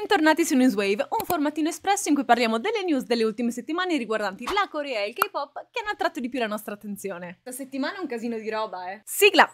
Bentornati su Newswave, un formatino espresso in cui parliamo delle news delle ultime settimane riguardanti la Corea e il K-pop che hanno attratto di più la nostra attenzione. La settimana è un casino di roba, eh. Sigla!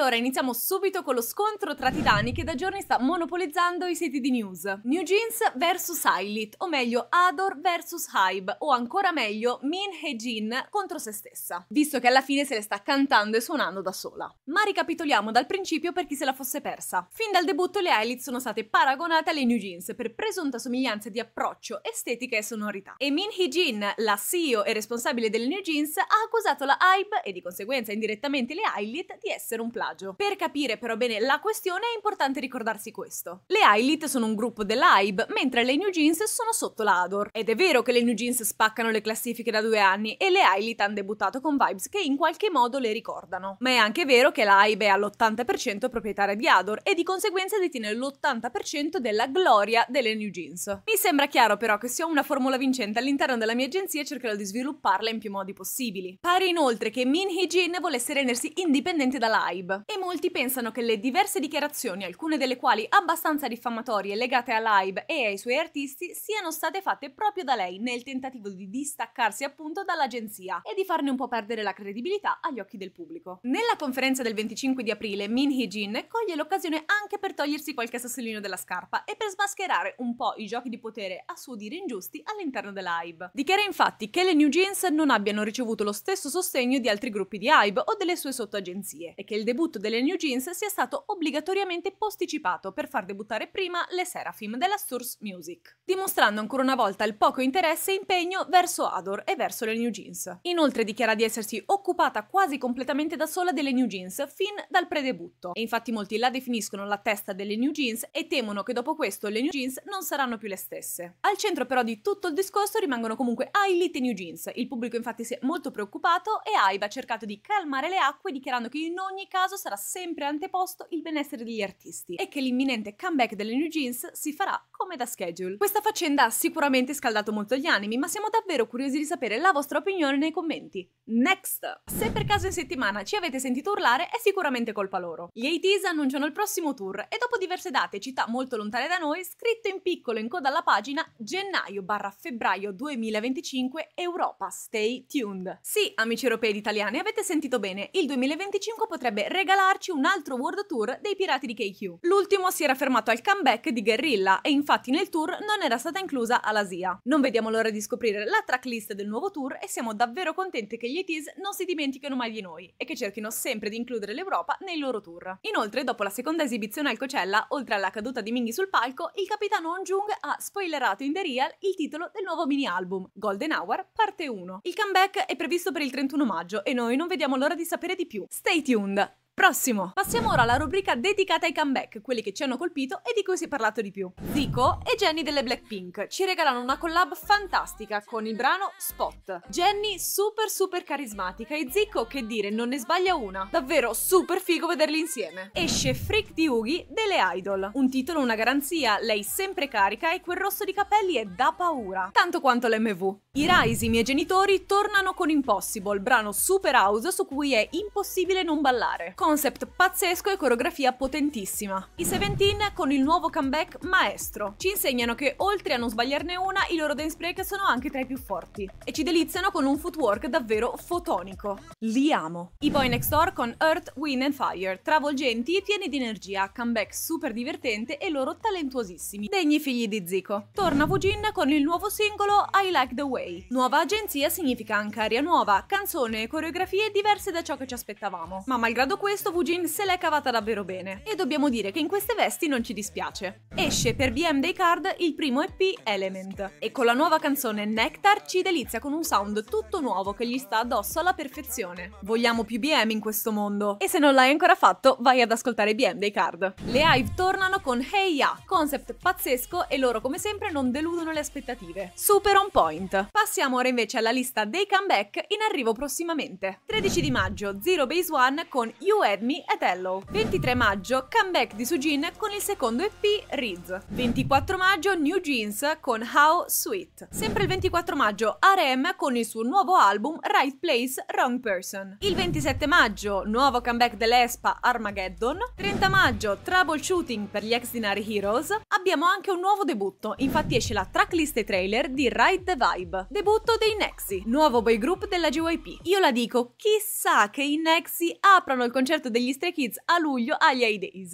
Allora, iniziamo subito con lo scontro tra titani che da giorni sta monopolizzando i siti di news. New Jeans vs Hylit, o meglio Ador vs Hybe, o ancora meglio Min e Jin contro se stessa, visto che alla fine se le sta cantando e suonando da sola. Ma ricapitoliamo dal principio per chi se la fosse persa. Fin dal debutto le Hylit sono state paragonate alle New Jeans per presunta somiglianza di approccio, estetica e sonorità. E Min Hee Jin, la CEO e responsabile delle New Jeans, ha accusato la Hybe e di conseguenza indirettamente le Hylit di essere un plagio plagio. Per capire però bene la questione è importante ricordarsi questo. Le Eyelid sono un gruppo dell'Hybe, mentre le New Jeans sono sotto la Ador. Ed è vero che le New Jeans spaccano le classifiche da due anni e le Eyelid hanno debuttato con vibes che in qualche modo le ricordano. Ma è anche vero che la Hybe è all'80% proprietaria di Ador e di conseguenza detiene l'80% della gloria delle New Jeans. Mi sembra chiaro però che se ho una formula vincente all'interno della mia agenzia cercherò di svilupparla in più modi possibili. Pare inoltre che Min Hee Jin volesse rendersi indipendente dalla Hybe, e molti pensano che le diverse dichiarazioni, alcune delle quali abbastanza diffamatorie legate a Live e ai suoi artisti, siano state fatte proprio da lei nel tentativo di distaccarsi appunto dall'agenzia e di farne un po' perdere la credibilità agli occhi del pubblico. Nella conferenza del 25 di aprile, Min Hee Jin coglie l'occasione anche per togliersi qualche sassolino della scarpa e per smascherare un po' i giochi di potere a suo dire ingiusti all'interno dell'Hype. Dichiara infatti che le New Jeans non abbiano ricevuto lo stesso sostegno di altri gruppi di Hype o delle sue sottoagenzie e che il debutto debutto delle New Jeans sia stato obbligatoriamente posticipato per far debuttare prima le Seraphim della Source Music, dimostrando ancora una volta il poco interesse e impegno verso Ador e verso le New Jeans. Inoltre dichiara di essersi occupata quasi completamente da sola delle New Jeans fin dal predebutto, e infatti molti la definiscono la testa delle New Jeans e temono che dopo questo le New Jeans non saranno più le stesse. Al centro però di tutto il discorso rimangono comunque Ailith e New Jeans, il pubblico infatti si è molto preoccupato e Aiba ha cercato di calmare le acque dichiarando che in ogni caso sarà sempre anteposto il benessere degli artisti e che l'imminente comeback delle New Jeans si farà come da schedule. Questa faccenda ha sicuramente scaldato molto gli animi, ma siamo davvero curiosi di sapere la vostra opinione nei commenti. Next! Se per caso in settimana ci avete sentito urlare, è sicuramente colpa loro. Gli 80s annunciano il prossimo tour e dopo diverse date e città molto lontane da noi, scritto in piccolo in coda alla pagina gennaio-febbraio 2025 Europa, stay tuned. Sì, amici europei ed italiani, avete sentito bene, il 2025 potrebbe regalare regalarci un altro World Tour dei Pirati di KQ. L'ultimo si era fermato al comeback di Guerrilla e infatti nel tour non era stata inclusa Alasia. Non vediamo l'ora di scoprire la tracklist del nuovo tour e siamo davvero contenti che gli ETs non si dimentichino mai di noi e che cerchino sempre di includere l'Europa nei loro tour. Inoltre, dopo la seconda esibizione al Coachella, oltre alla caduta di Minghi sul palco, il capitano On Jung ha spoilerato in The Real il titolo del nuovo mini album, Golden Hour Parte 1. Il comeback è previsto per il 31 maggio e noi non vediamo l'ora di sapere di più. Stay tuned! Prossimo! Passiamo ora alla rubrica dedicata ai comeback, quelli che ci hanno colpito e di cui si è parlato di più. Zico e Jenny delle Blackpink ci regalano una collab fantastica con il brano Spot. Jenny super super carismatica e Zico che dire non ne sbaglia una. Davvero super figo vederli insieme. Esce Freak di Ugi delle Idol. Un titolo, una garanzia, lei sempre carica e quel rosso di capelli è da paura. Tanto quanto l'MV. I Rise, i miei genitori, tornano con Impossible, brano super house su cui è impossibile non ballare. Con concept pazzesco e coreografia potentissima. I Seventeen con il nuovo comeback maestro. Ci insegnano che oltre a non sbagliarne una, i loro dance break sono anche tra i più forti e ci deliziano con un footwork davvero fotonico. Li amo. I Boy Next Door con Earth, Wind and Fire, travolgenti e pieni di energia, comeback super divertente e loro talentuosissimi, degni figli di Zico. Torna Vujin con il nuovo singolo I Like The Way. Nuova agenzia significa anche aria nuova, canzone e coreografie diverse da ciò che ci aspettavamo. Ma malgrado questo questo Wujin se l'è cavata davvero bene e dobbiamo dire che in queste vesti non ci dispiace. Esce per BM Day Card il primo EP Element e con la nuova canzone Nectar ci delizia con un sound tutto nuovo che gli sta addosso alla perfezione. Vogliamo più BM in questo mondo e se non l'hai ancora fatto vai ad ascoltare BM Day Card. Le Hive tornano con Hey Ya, concept pazzesco e loro come sempre non deludono le aspettative. Super on point. Passiamo ora invece alla lista dei comeback in arrivo prossimamente. 13 di maggio, Zero Base One con US At Me Hello. 23 maggio, comeback di Sujin con il secondo EP Riz. 24 maggio, New Jeans con How Sweet. Sempre il 24 maggio, RM con il suo nuovo album Right Place, Wrong Person. Il 27 maggio, nuovo comeback dell'Espa Armageddon. 30 maggio, Troubleshooting per gli ex Dinari Heroes. Abbiamo anche un nuovo debutto, infatti esce la tracklist e trailer di Ride the Vibe. Debutto dei Nexi, nuovo boy group della GYP. Io la dico, chissà che i Nexi aprano il concerto concerto degli Stray Kids a luglio agli High Days.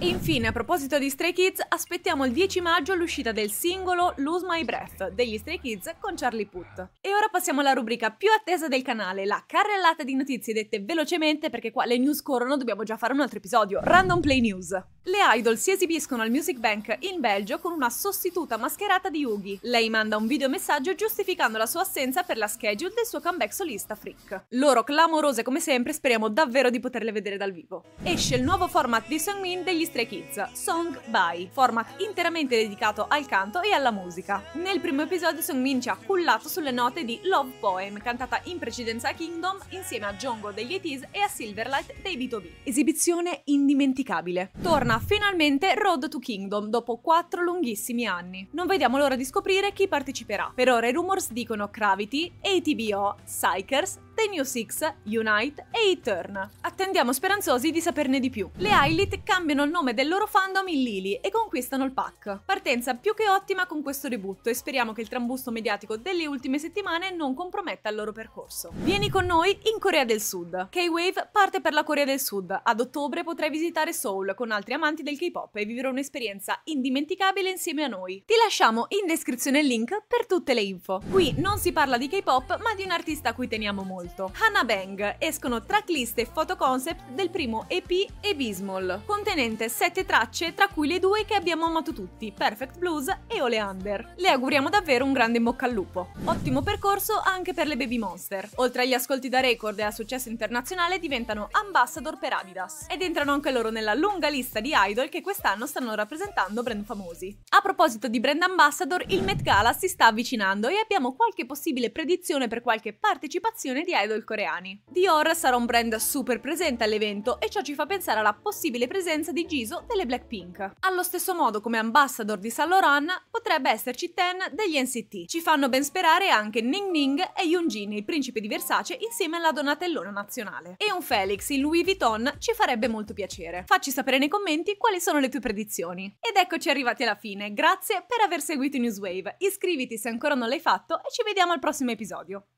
E infine, a proposito di Stray Kids, aspettiamo il 10 maggio l'uscita del singolo Lose My Breath degli Stray Kids con Charlie Puth. E ora passiamo alla rubrica più attesa del canale, la carrellata di notizie dette velocemente perché qua le news corrono, dobbiamo già fare un altro episodio. Random Play News. Le idol si esibiscono al Music Bank in Belgio con una sostituta mascherata di Yugi. Lei manda un videomessaggio giustificando la sua assenza per la schedule del suo comeback solista Freak. Loro clamorose come sempre, speriamo davvero di poterle vedere dal vivo. Esce il nuovo format di Songmin degli Stray Kids, Song By, format interamente dedicato al canto e alla musica. Nel primo episodio Songmin ci ha cullato sulle note di Love Poem, cantata in precedenza a Kingdom insieme a Jongo degli ETs e a Silverlight dei B2B. Esibizione indimenticabile. Torna finalmente Road to Kingdom dopo quattro lunghissimi anni. Non vediamo l'ora di scoprire chi parteciperà. Per ora i rumors dicono Gravity, ATBO, Psychers The New Six, Unite e E-Turn. Attendiamo speranzosi di saperne di più. Le Eyelid cambiano il nome del loro fandom in Lily e conquistano il pack. Partenza più che ottima con questo debutto e speriamo che il trambusto mediatico delle ultime settimane non comprometta il loro percorso. Vieni con noi in Corea del Sud. K-Wave parte per la Corea del Sud. Ad ottobre potrai visitare Seoul con altri amanti del K-pop e vivere un'esperienza indimenticabile insieme a noi. Ti lasciamo in descrizione il link per tutte le info. Qui non si parla di K-pop ma di un artista a cui teniamo molto ascolto. Hannah Bang escono tracklist e foto concept del primo EP Abysmal, contenente 7 tracce tra cui le due che abbiamo amato tutti, Perfect Blues e Oleander. Le auguriamo davvero un grande in bocca al lupo. Ottimo percorso anche per le Baby Monster. Oltre agli ascolti da record e al successo internazionale diventano ambassador per Adidas ed entrano anche loro nella lunga lista di idol che quest'anno stanno rappresentando brand famosi. A proposito di brand ambassador, il Met Gala si sta avvicinando e abbiamo qualche possibile predizione per qualche partecipazione di idol coreani. Dior sarà un brand super presente all'evento e ciò ci fa pensare alla possibile presenza di Jisoo delle Blackpink. Allo stesso modo come ambassador di Saint Laurent potrebbe esserci Ten degli NCT. Ci fanno ben sperare anche Ning Ning e Yoonjin, il principe di Versace, insieme alla Donatellona nazionale. E un Felix, il Louis Vuitton, ci farebbe molto piacere. Facci sapere nei commenti quali sono le tue predizioni. Ed eccoci arrivati alla fine, grazie per aver seguito Newswave, iscriviti se ancora non l'hai fatto e ci vediamo al prossimo episodio.